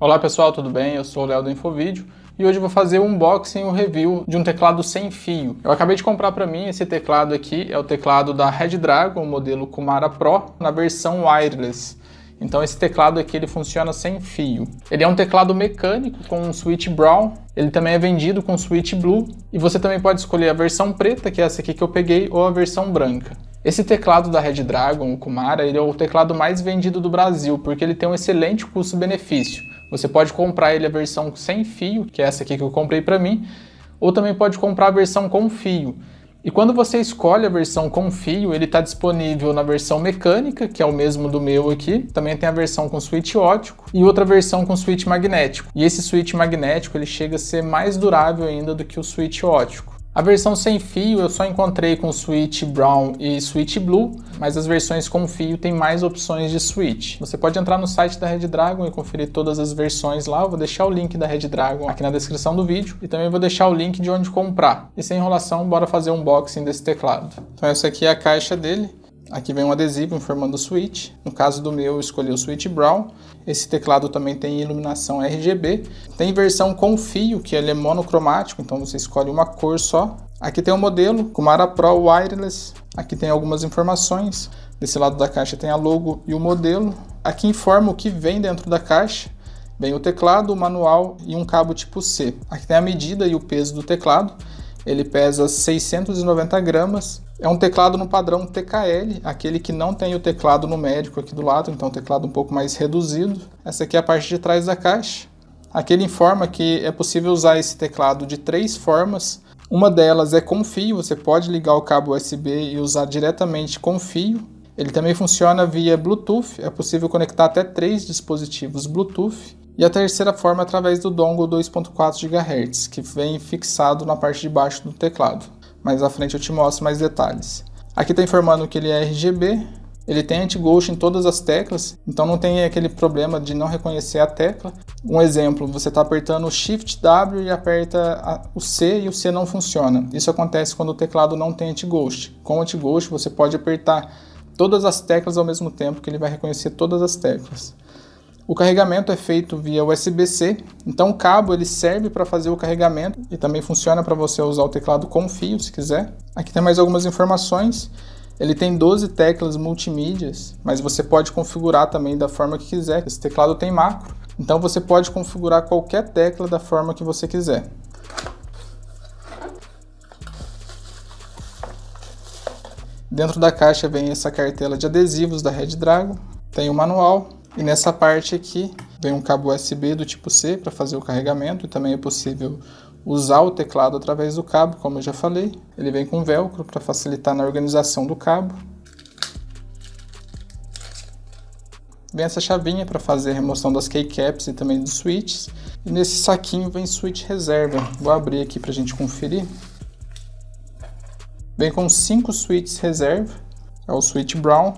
Olá pessoal, tudo bem? Eu sou o Léo do Infovídeo e hoje vou fazer um unboxing e um review de um teclado sem fio. Eu acabei de comprar para mim esse teclado aqui, é o teclado da Red Dragon, modelo Kumara Pro, na versão wireless. Então esse teclado aqui ele funciona sem fio. Ele é um teclado mecânico com um switch brown. Ele também é vendido com switch blue e você também pode escolher a versão preta, que é essa aqui que eu peguei, ou a versão branca. Esse teclado da Red Dragon, o Kumara, ele é o teclado mais vendido do Brasil porque ele tem um excelente custo-benefício. Você pode comprar ele a versão sem fio, que é essa aqui que eu comprei para mim, ou também pode comprar a versão com fio. E quando você escolhe a versão com fio, ele está disponível na versão mecânica, que é o mesmo do meu aqui. Também tem a versão com switch ótico e outra versão com switch magnético. E esse switch magnético ele chega a ser mais durável ainda do que o switch ótico. A versão sem fio eu só encontrei com switch brown e switch blue, mas as versões com fio tem mais opções de switch. Você pode entrar no site da Red Dragon e conferir todas as versões lá. Eu vou deixar o link da Red Dragon aqui na descrição do vídeo e também vou deixar o link de onde comprar. E sem enrolação, bora fazer um unboxing desse teclado. Então essa aqui é a caixa dele. Aqui vem um adesivo informando o switch. No caso do meu, eu escolhi o switch brown. Esse teclado também tem iluminação RGB. Tem versão com fio, que ele é monocromático, então você escolhe uma cor só. Aqui tem o um modelo, Kumara Pro Wireless. Aqui tem algumas informações. Desse lado da caixa tem a logo e o modelo. Aqui informa o que vem dentro da caixa. Vem o teclado, o manual e um cabo tipo C. Aqui tem a medida e o peso do teclado. Ele pesa 690 gramas. É um teclado no padrão TKL, aquele que não tem o teclado numérico aqui do lado, então um teclado um pouco mais reduzido. Essa aqui é a parte de trás da caixa. Aqui ele informa que é possível usar esse teclado de três formas. Uma delas é com fio, você pode ligar o cabo USB e usar diretamente com fio. Ele também funciona via Bluetooth, é possível conectar até três dispositivos Bluetooth. E a terceira forma é através do dongle 2.4 GHz, que vem fixado na parte de baixo do teclado. Mais à frente eu te mostro mais detalhes. Aqui está informando que ele é RGB, ele tem anti-ghost em todas as teclas, então não tem aquele problema de não reconhecer a tecla. Um exemplo, você está apertando o Shift W e aperta o C e o C não funciona. Isso acontece quando o teclado não tem anti-ghost. Com anti-ghost você pode apertar todas as teclas ao mesmo tempo, que ele vai reconhecer todas as teclas. O carregamento é feito via USB-C, então o cabo ele serve para fazer o carregamento e também funciona para você usar o teclado com fio, se quiser. Aqui tem mais algumas informações. Ele tem 12 teclas multimídias, mas você pode configurar também da forma que quiser. Esse teclado tem macro, então você pode configurar qualquer tecla da forma que você quiser. Dentro da caixa vem essa cartela de adesivos da Red Dragon, tem o manual e nessa parte aqui vem um cabo USB do tipo C para fazer o carregamento e também é possível usar o teclado através do cabo, como eu já falei. Ele vem com velcro para facilitar na organização do cabo. Vem essa chavinha para fazer a remoção das keycaps e também dos switches. E nesse saquinho vem switch reserva. Vou abrir aqui para a gente conferir. Vem com cinco suítes reserva, é o suíte brown.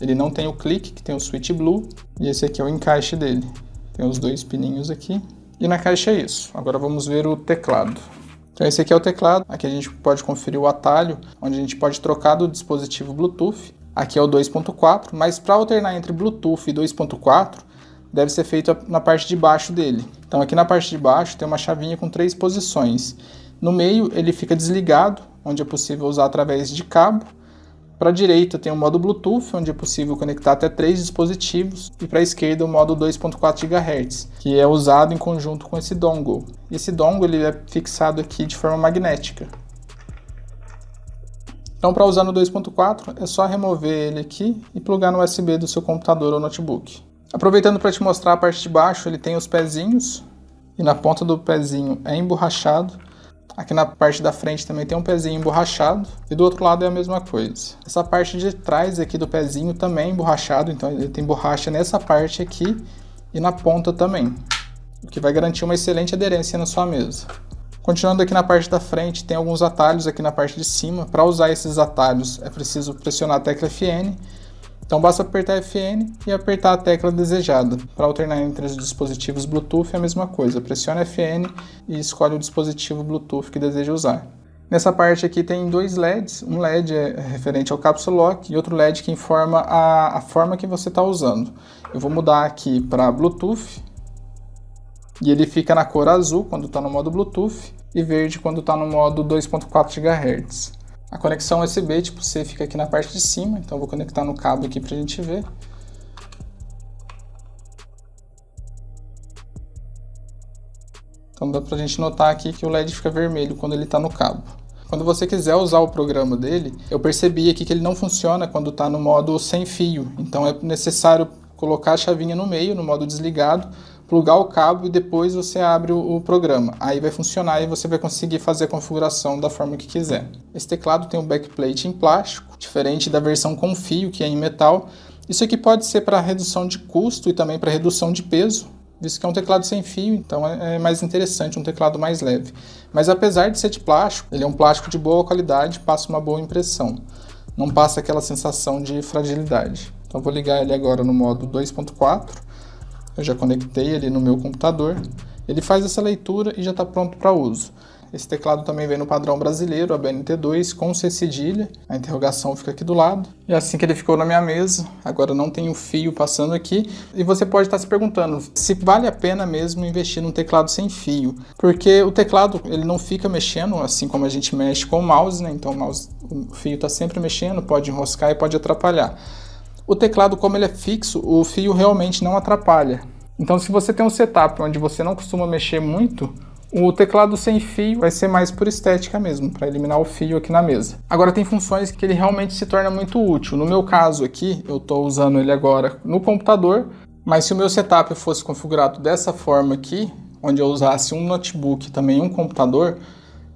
Ele não tem o clique, que tem o suíte blue, e esse aqui é o encaixe dele. Tem os dois pininhos aqui. E na caixa é isso. Agora vamos ver o teclado. Então esse aqui é o teclado, aqui a gente pode conferir o atalho, onde a gente pode trocar do dispositivo Bluetooth. Aqui é o 2.4, mas para alternar entre Bluetooth e 2.4, deve ser feito na parte de baixo dele. Então aqui na parte de baixo tem uma chavinha com três posições. No meio ele fica desligado, onde é possível usar através de cabo. Para a direita tem o modo Bluetooth, onde é possível conectar até três dispositivos, e para a esquerda o modo 2.4 GHz, que é usado em conjunto com esse dongle. Esse dongle ele é fixado aqui de forma magnética. Então, para usar no 2.4, é só remover ele aqui e plugar no USB do seu computador ou notebook. Aproveitando para te mostrar a parte de baixo, ele tem os pezinhos e na ponta do pezinho é emborrachado. Aqui na parte da frente também tem um pezinho emborrachado e do outro lado é a mesma coisa. Essa parte de trás aqui do pezinho também é emborrachado, então ele tem borracha nessa parte aqui e na ponta também, o que vai garantir uma excelente aderência na sua mesa. Continuando aqui na parte da frente, tem alguns atalhos aqui na parte de cima. Para usar esses atalhos é preciso pressionar a tecla Fn então basta apertar FN e apertar a tecla desejada. Para alternar entre os dispositivos Bluetooth é a mesma coisa, pressiona FN e escolhe o dispositivo Bluetooth que deseja usar. Nessa parte aqui tem dois LEDs, um LED é referente ao capsule lock e outro LED que informa a, a forma que você está usando. Eu vou mudar aqui para Bluetooth e ele fica na cor azul quando está no modo Bluetooth e verde quando está no modo 2.4 GHz. A conexão USB tipo C fica aqui na parte de cima, então vou conectar no cabo aqui para a gente ver. Então dá para a gente notar aqui que o LED fica vermelho quando ele está no cabo. Quando você quiser usar o programa dele, eu percebi aqui que ele não funciona quando está no modo sem fio. Então é necessário colocar a chavinha no meio, no modo desligado, plugar o cabo e depois você abre o, o programa. Aí vai funcionar e você vai conseguir fazer a configuração da forma que quiser. Esse teclado tem um backplate em plástico, diferente da versão com fio, que é em metal. Isso aqui pode ser para redução de custo e também para redução de peso, visto que é um teclado sem fio, então é, é mais interessante, um teclado mais leve. Mas apesar de ser de plástico, ele é um plástico de boa qualidade, passa uma boa impressão. Não passa aquela sensação de fragilidade. Então vou ligar ele agora no modo 2.4 eu já conectei ele no meu computador. Ele faz essa leitura e já está pronto para uso. Esse teclado também vem no padrão brasileiro, a BNT2, com C cedilha. A interrogação fica aqui do lado. E assim que ele ficou na minha mesa, agora não tem o fio passando aqui. E você pode estar tá se perguntando se vale a pena mesmo investir num teclado sem fio. Porque o teclado ele não fica mexendo, assim como a gente mexe com o mouse, né? Então o, mouse, o fio está sempre mexendo, pode enroscar e pode atrapalhar. O teclado, como ele é fixo, o fio realmente não atrapalha. Então, se você tem um setup onde você não costuma mexer muito, o teclado sem fio vai ser mais por estética mesmo, para eliminar o fio aqui na mesa. Agora tem funções que ele realmente se torna muito útil. No meu caso aqui, eu estou usando ele agora no computador, mas se o meu setup fosse configurado dessa forma aqui, onde eu usasse um notebook e também um computador,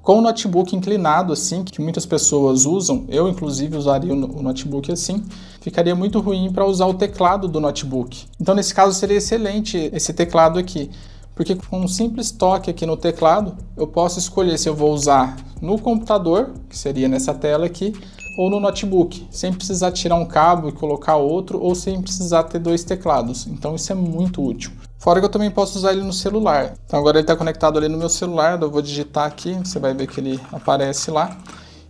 com o notebook inclinado assim, que muitas pessoas usam, eu inclusive usaria o notebook assim, ficaria muito ruim para usar o teclado do notebook. Então nesse caso seria excelente esse teclado aqui, porque com um simples toque aqui no teclado, eu posso escolher se eu vou usar no computador, que seria nessa tela aqui, ou no notebook, sem precisar tirar um cabo e colocar outro, ou sem precisar ter dois teclados. Então isso é muito útil. Fora que eu também posso usar ele no celular. Então agora ele está conectado ali no meu celular, eu vou digitar aqui, você vai ver que ele aparece lá.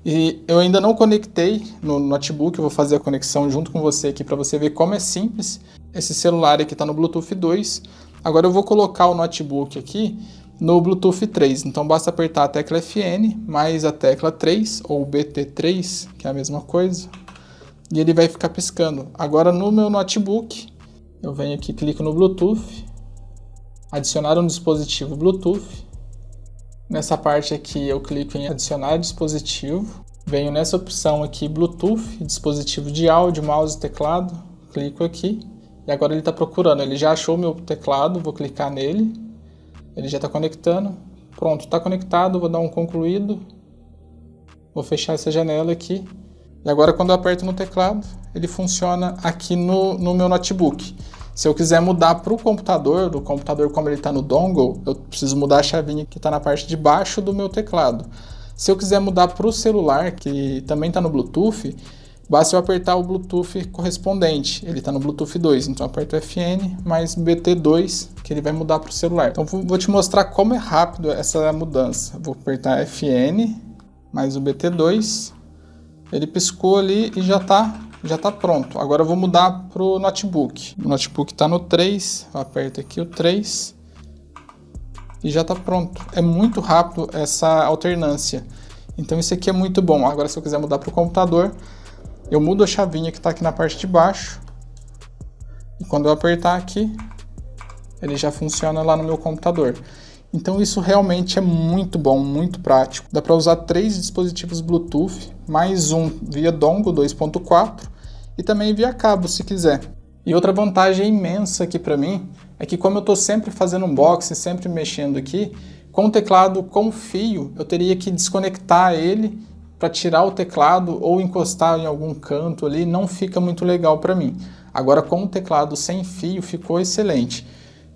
E eu ainda não conectei no notebook, eu vou fazer a conexão junto com você aqui para você ver como é simples. Esse celular aqui está no Bluetooth 2. Agora eu vou colocar o notebook aqui no Bluetooth 3. Então basta apertar a tecla FN mais a tecla 3 ou BT3, que é a mesma coisa, e ele vai ficar piscando. Agora no meu notebook, eu venho aqui, clico no Bluetooth, adicionar um dispositivo Bluetooth. Nessa parte aqui eu clico em adicionar dispositivo, venho nessa opção aqui Bluetooth, dispositivo de áudio, mouse, teclado, clico aqui. E agora ele está procurando, ele já achou o meu teclado, vou clicar nele ele já está conectando. Pronto, está conectado. Vou dar um concluído. Vou fechar essa janela aqui. E agora quando eu aperto no teclado, ele funciona aqui no, no meu notebook. Se eu quiser mudar para o computador, do computador como ele está no dongle, eu preciso mudar a chavinha que está na parte de baixo do meu teclado. Se eu quiser mudar para o celular, que também está no Bluetooth, Basta eu apertar o Bluetooth correspondente. Ele está no Bluetooth 2, então eu aperto FN mais BT2, que ele vai mudar para o celular. Então vou te mostrar como é rápido essa mudança. Vou apertar FN mais o BT2. Ele piscou ali e já está já está pronto. Agora eu vou mudar para o notebook. O notebook está no 3, eu aperto aqui o 3 e já está pronto. É muito rápido essa alternância. Então isso aqui é muito bom. Agora se eu quiser mudar para o computador, eu mudo a chavinha que está aqui na parte de baixo. E quando eu apertar aqui, ele já funciona lá no meu computador. Então isso realmente é muito bom, muito prático. Dá para usar três dispositivos Bluetooth, mais um via dongle 2.4 e também via cabo se quiser. E outra vantagem imensa aqui para mim é que como eu estou sempre fazendo unboxing, sempre mexendo aqui, com o teclado com fio eu teria que desconectar ele para tirar o teclado ou encostar em algum canto ali não fica muito legal para mim. Agora com o teclado sem fio ficou excelente.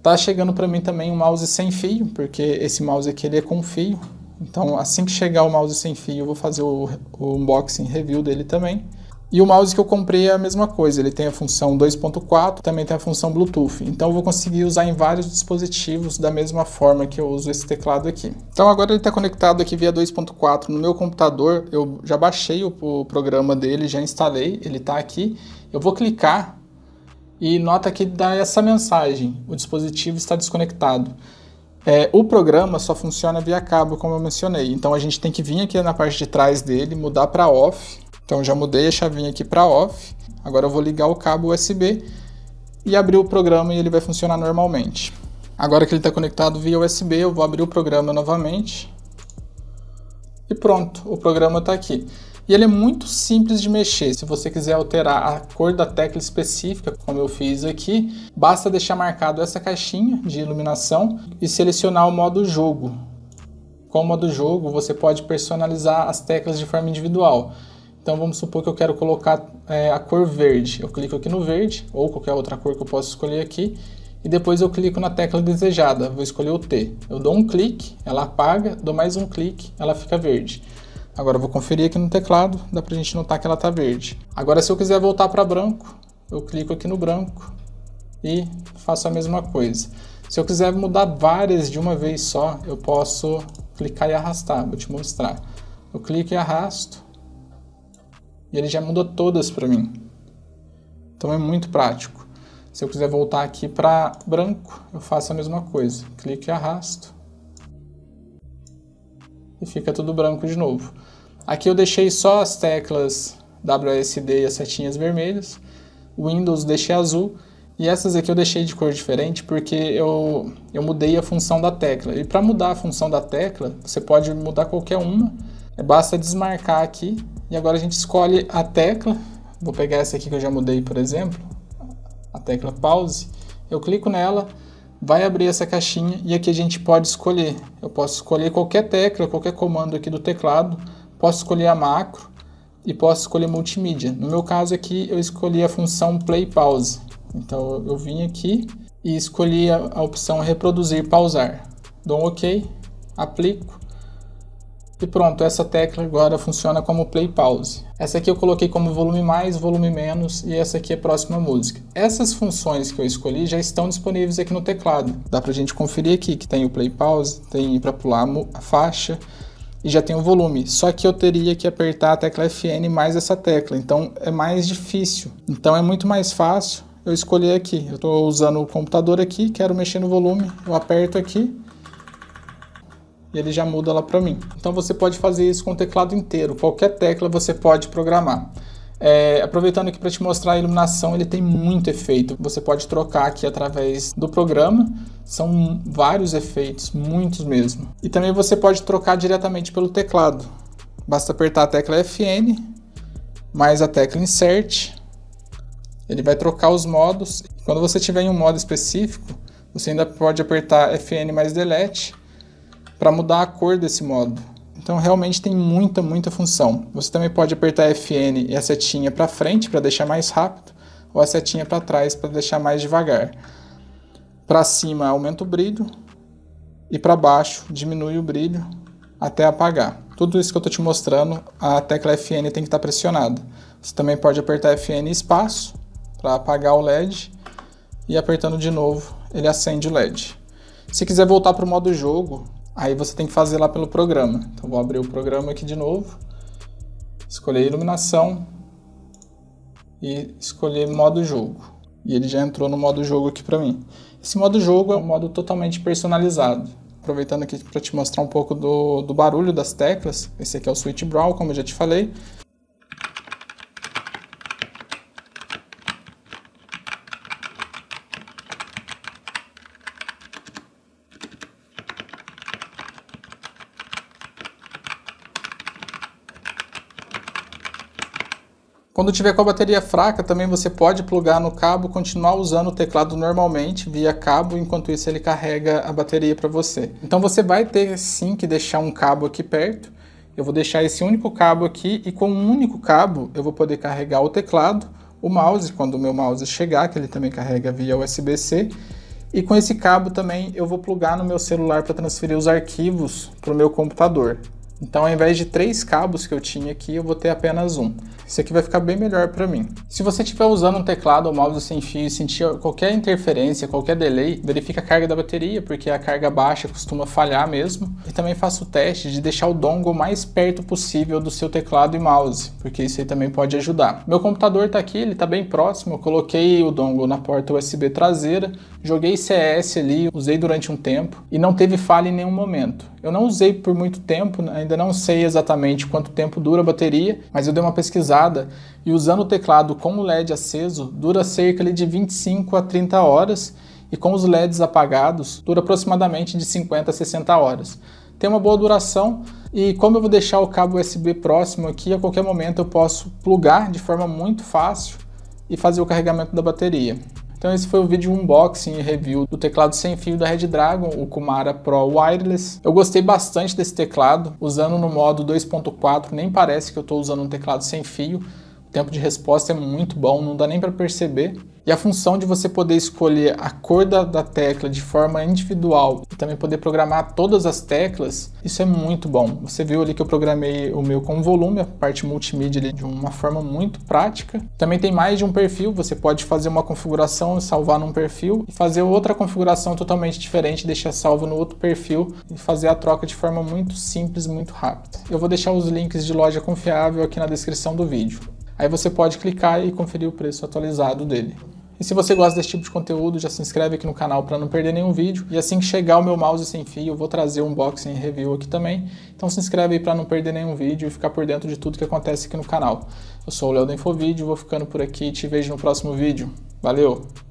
Tá chegando para mim também um mouse sem fio, porque esse mouse aqui ele é com fio. Então assim que chegar o mouse sem fio eu vou fazer o, o unboxing review dele também. E o mouse que eu comprei é a mesma coisa, ele tem a função 2.4, também tem a função Bluetooth. Então eu vou conseguir usar em vários dispositivos da mesma forma que eu uso esse teclado aqui. Então agora ele está conectado aqui via 2.4 no meu computador, eu já baixei o, o programa dele, já instalei, ele está aqui. Eu vou clicar e nota que dá essa mensagem, o dispositivo está desconectado. É, o programa só funciona via cabo, como eu mencionei, então a gente tem que vir aqui na parte de trás dele, mudar para off, então já mudei a chavinha aqui para off. Agora eu vou ligar o cabo USB e abrir o programa e ele vai funcionar normalmente. Agora que ele está conectado via USB, eu vou abrir o programa novamente. E pronto, o programa está aqui. E ele é muito simples de mexer. Se você quiser alterar a cor da tecla específica, como eu fiz aqui, basta deixar marcado essa caixinha de iluminação e selecionar o modo jogo. Com o modo jogo, você pode personalizar as teclas de forma individual. Então vamos supor que eu quero colocar é, a cor verde. Eu clico aqui no verde, ou qualquer outra cor que eu possa escolher aqui, e depois eu clico na tecla desejada, vou escolher o T. Eu dou um clique, ela apaga, dou mais um clique, ela fica verde. Agora eu vou conferir aqui no teclado, dá pra gente notar que ela tá verde. Agora se eu quiser voltar para branco, eu clico aqui no branco e faço a mesma coisa. Se eu quiser mudar várias de uma vez só, eu posso clicar e arrastar, vou te mostrar. Eu clico e arrasto, e ele já mudou todas para mim. Então é muito prático. Se eu quiser voltar aqui para branco, eu faço a mesma coisa. Clique e arrasto. E fica tudo branco de novo. Aqui eu deixei só as teclas WSD e as setinhas vermelhas. Windows deixei azul. E essas aqui eu deixei de cor diferente porque eu, eu mudei a função da tecla. E para mudar a função da tecla, você pode mudar qualquer uma. É, basta desmarcar aqui e agora a gente escolhe a tecla, vou pegar essa aqui que eu já mudei, por exemplo, a tecla pause, eu clico nela, vai abrir essa caixinha e aqui a gente pode escolher. Eu posso escolher qualquer tecla, qualquer comando aqui do teclado, posso escolher a macro e posso escolher multimídia. No meu caso aqui, eu escolhi a função play pause. Então eu vim aqui e escolhi a, a opção reproduzir pausar. Dou um OK, aplico e pronto, essa tecla agora funciona como play pause. Essa aqui eu coloquei como volume mais, volume menos e essa aqui é próxima música. Essas funções que eu escolhi já estão disponíveis aqui no teclado. Dá pra gente conferir aqui que tem o play pause, tem para pular a faixa e já tem o volume. Só que eu teria que apertar a tecla FN mais essa tecla, então é mais difícil. Então é muito mais fácil eu escolher aqui. Eu estou usando o computador aqui, quero mexer no volume, eu aperto aqui e ele já muda lá para mim. Então você pode fazer isso com o teclado inteiro, qualquer tecla você pode programar. É, aproveitando aqui para te mostrar a iluminação, ele tem muito efeito. Você pode trocar aqui através do programa. São vários efeitos, muitos mesmo. E também você pode trocar diretamente pelo teclado. Basta apertar a tecla FN mais a tecla Insert. Ele vai trocar os modos. Quando você tiver em um modo específico, você ainda pode apertar FN mais Delete para mudar a cor desse modo. Então realmente tem muita, muita função. Você também pode apertar Fn e a setinha para frente para deixar mais rápido, ou a setinha para trás para deixar mais devagar. Para cima aumenta o brilho e para baixo diminui o brilho até apagar. Tudo isso que eu estou te mostrando, a tecla Fn tem que estar tá pressionada. Você também pode apertar Fn espaço para apagar o LED e apertando de novo ele acende o LED. Se quiser voltar para o modo jogo, Aí você tem que fazer lá pelo programa. Então vou abrir o programa aqui de novo, escolher iluminação e escolher modo jogo. E ele já entrou no modo jogo aqui para mim. Esse modo jogo é um modo totalmente personalizado. Aproveitando aqui para te mostrar um pouco do, do barulho das teclas, esse aqui é o Switch Brawl, como eu já te falei. Quando tiver com a bateria fraca, também você pode plugar no cabo, continuar usando o teclado normalmente via cabo, enquanto isso ele carrega a bateria para você. Então você vai ter sim que deixar um cabo aqui perto. Eu vou deixar esse único cabo aqui e com um único cabo eu vou poder carregar o teclado, o mouse, quando o meu mouse chegar, que ele também carrega via USB-C, e com esse cabo também eu vou plugar no meu celular para transferir os arquivos para o meu computador. Então, ao invés de três cabos que eu tinha aqui, eu vou ter apenas um. Isso aqui vai ficar bem melhor para mim. Se você estiver usando um teclado ou mouse sem fio e sentir qualquer interferência, qualquer delay, verifique a carga da bateria, porque a carga baixa costuma falhar mesmo. E também faça o teste de deixar o dongle mais perto possível do seu teclado e mouse, porque isso aí também pode ajudar. Meu computador está aqui, ele está bem próximo, eu coloquei o dongle na porta USB traseira, joguei CS ali, usei durante um tempo e não teve falha em nenhum momento. Eu não usei por muito tempo, né? ainda não sei exatamente quanto tempo dura a bateria, mas eu dei uma pesquisada e usando o teclado com o LED aceso dura cerca de 25 a 30 horas e com os LEDs apagados dura aproximadamente de 50 a 60 horas. Tem uma boa duração e como eu vou deixar o cabo USB próximo aqui, a qualquer momento eu posso plugar de forma muito fácil e fazer o carregamento da bateria. Então esse foi o vídeo unboxing e review do teclado sem fio da Red Dragon, o Kumara Pro Wireless. Eu gostei bastante desse teclado, usando no modo 2.4 nem parece que eu estou usando um teclado sem fio, tempo de resposta é muito bom, não dá nem para perceber. E a função de você poder escolher a cor da, da, tecla de forma individual e também poder programar todas as teclas, isso é muito bom. Você viu ali que eu programei o meu com volume, a parte multimídia ali, de uma forma muito prática. Também tem mais de um perfil, você pode fazer uma configuração e salvar num perfil e fazer outra configuração totalmente diferente, deixar salvo no outro perfil e fazer a troca de forma muito simples, muito rápida. Eu vou deixar os links de loja confiável aqui na descrição do vídeo. Aí você pode clicar e conferir o preço atualizado dele. E se você gosta desse tipo de conteúdo, já se inscreve aqui no canal para não perder nenhum vídeo. E assim que chegar o meu mouse sem fio, eu vou trazer um unboxing e review aqui também. Então se inscreve aí para não perder nenhum vídeo e ficar por dentro de tudo que acontece aqui no canal. Eu sou o Léo da Infovídeo, vou ficando por aqui e te vejo no próximo vídeo. Valeu!